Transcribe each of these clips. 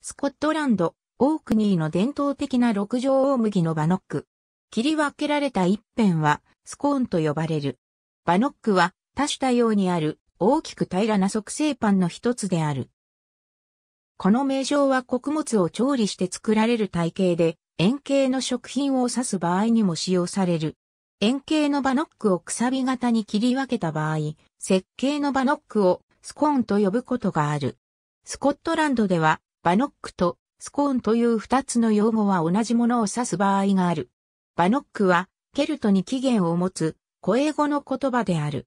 スコットランド、オークニーの伝統的な六条大麦のバノック。切り分けられた一辺は、スコーンと呼ばれる。バノックは、多種多様にある、大きく平らな促成パンの一つである。この名称は穀物を調理して作られる体系で、円形の食品を指す場合にも使用される。円形のバノックをくさび型に切り分けた場合、設計のバノックをスコーンと呼ぶことがある。スコットランドではバノックとスコーンという二つの用語は同じものを指す場合がある。バノックはケルトに起源を持つ古英語の言葉である。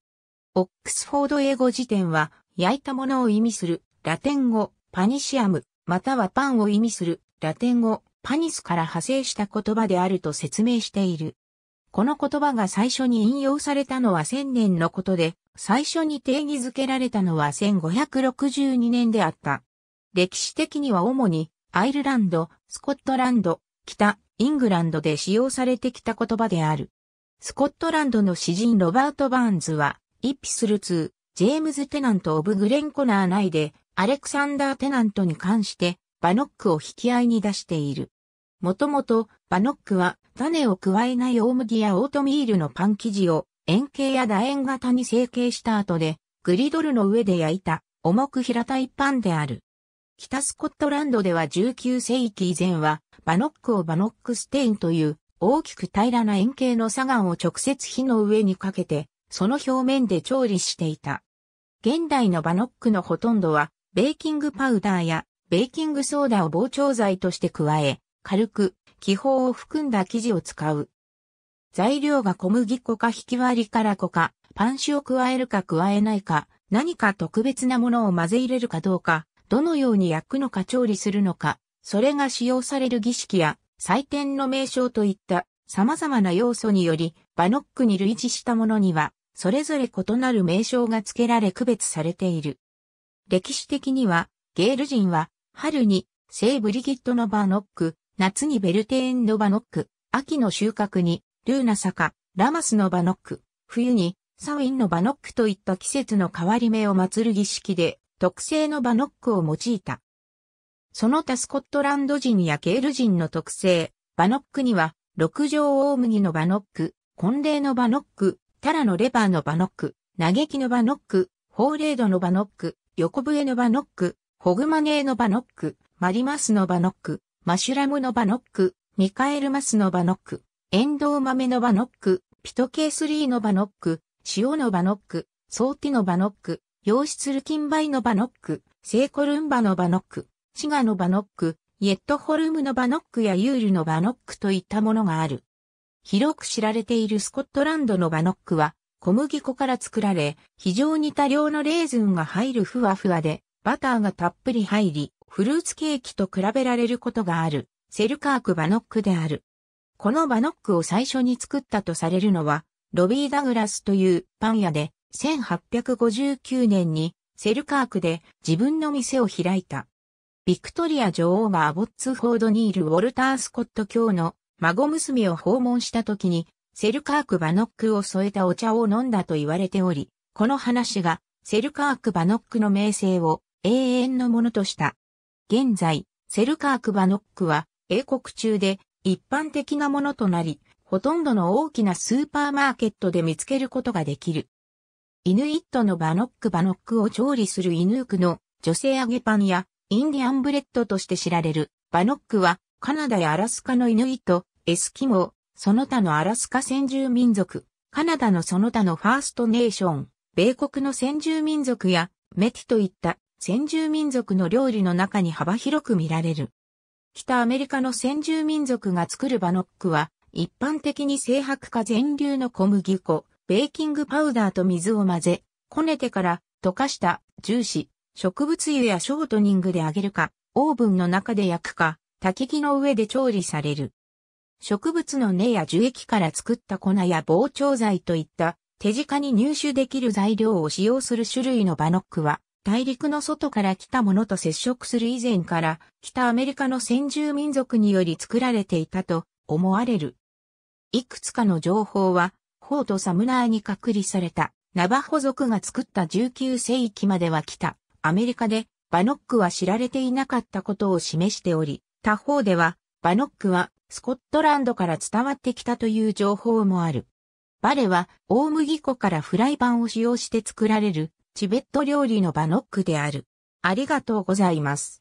オックスフォード英語辞典は焼いたものを意味するラテン語パニシアムまたはパンを意味するラテン語パニスから派生した言葉であると説明している。この言葉が最初に引用されたのは1000年のことで、最初に定義づけられたのは1562年であった。歴史的には主にアイルランド、スコットランド、北、イングランドで使用されてきた言葉である。スコットランドの詩人ロバート・バーンズは、イピスルー、ジェームズ・テナント・オブ・グレンコナー内で、アレクサンダー・テナントに関して、バノックを引き合いに出している。もともと、バノックは、種を加えない大麦やオートミールのパン生地を、円形や楕円型に成形した後で、グリドルの上で焼いた、重く平たいパンである。北スコットランドでは19世紀以前は、バノックをバノックステインという、大きく平らな円形の砂岩を直接火の上にかけて、その表面で調理していた。現代のバノックのほとんどは、ベーキングパウダーやベーキングソーダを膨張剤として加え、軽く気泡を含んだ生地を使う。材料が小麦粉か引き割りから粉か、パン酒を加えるか加えないか、何か特別なものを混ぜ入れるかどうか、どのように焼くのか調理するのか、それが使用される儀式や祭典の名称といった様々な要素により、バノックに類似したものには、それぞれ異なる名称が付けられ区別されている。歴史的には、ゲール人は、春に、聖ブリギットのバノック、夏にベルテーンのバノック、秋の収穫に、ルーナ坂、ラマスのバノック、冬に、サウィンのバノックといった季節の変わり目を祀る儀式で、特製のバノックを用いた。その他スコットランド人やケール人の特製、バノックには、六条大麦のバノック、婚礼のバノック、タラのレバーのバノック、嘆きのバノック、ホーレードのバノック、横笛のバノック、ホグマネーのバノック、マリマスのバノック、マシュラムのバノック、ミカエルマスのバノック、エンドウ豆のバノック、ピトケースリーのバノック、塩のバノック、ソーティのバノック、洋室ルキンバイのバノック、セイコルンバのバノック、シガのバノック、イエットホルムのバノックやユールのバノックといったものがある。広く知られているスコットランドのバノックは、小麦粉から作られ、非常に多量のレーズンが入るふわふわで、バターがたっぷり入り、フルーツケーキと比べられることがある、セルカークバノックである。このバノックを最初に作ったとされるのは、ロビー・ダグラスというパン屋で、1859年にセルカークで自分の店を開いた。ビクトリア女王がアボッツフォードにいるウォルター・スコット卿の孫娘を訪問した時に、セルカーク・バノックを添えたお茶を飲んだと言われており、この話がセルカーク・バノックの名声を永遠のものとした。現在、セルカーク・バノックは英国中で一般的なものとなり、ほとんどの大きなスーパーマーケットで見つけることができる。イヌイットのバノックバノックを調理するイヌークの女性揚げパンやインディアンブレッドとして知られるバノックはカナダやアラスカのイヌイット、エスキモー、その他のアラスカ先住民族、カナダのその他のファーストネーション、米国の先住民族やメティといった先住民族の料理の中に幅広く見られる。北アメリカの先住民族が作るバノックは、一般的に正白化全粒の小麦粉、ベーキングパウダーと水を混ぜ、こねてから溶かしたジューシ、植物油やショートニングで揚げるか、オーブンの中で焼くか、焚き木の上で調理される。植物の根や樹液から作った粉や膨張剤といった手近に入手できる材料を使用する種類のバノックは大陸の外から来たものと接触する以前から北アメリカの先住民族により作られていたと思われる。いくつかの情報は方とサムナーに隔離されたナバホ族が作った19世紀まではた。アメリカでバノックは知られていなかったことを示しており、他方ではバノックはスコットランドから伝わってきたという情報もある。バレは大麦粉からフライパンを使用して作られるチベット料理のバノックである。ありがとうございます。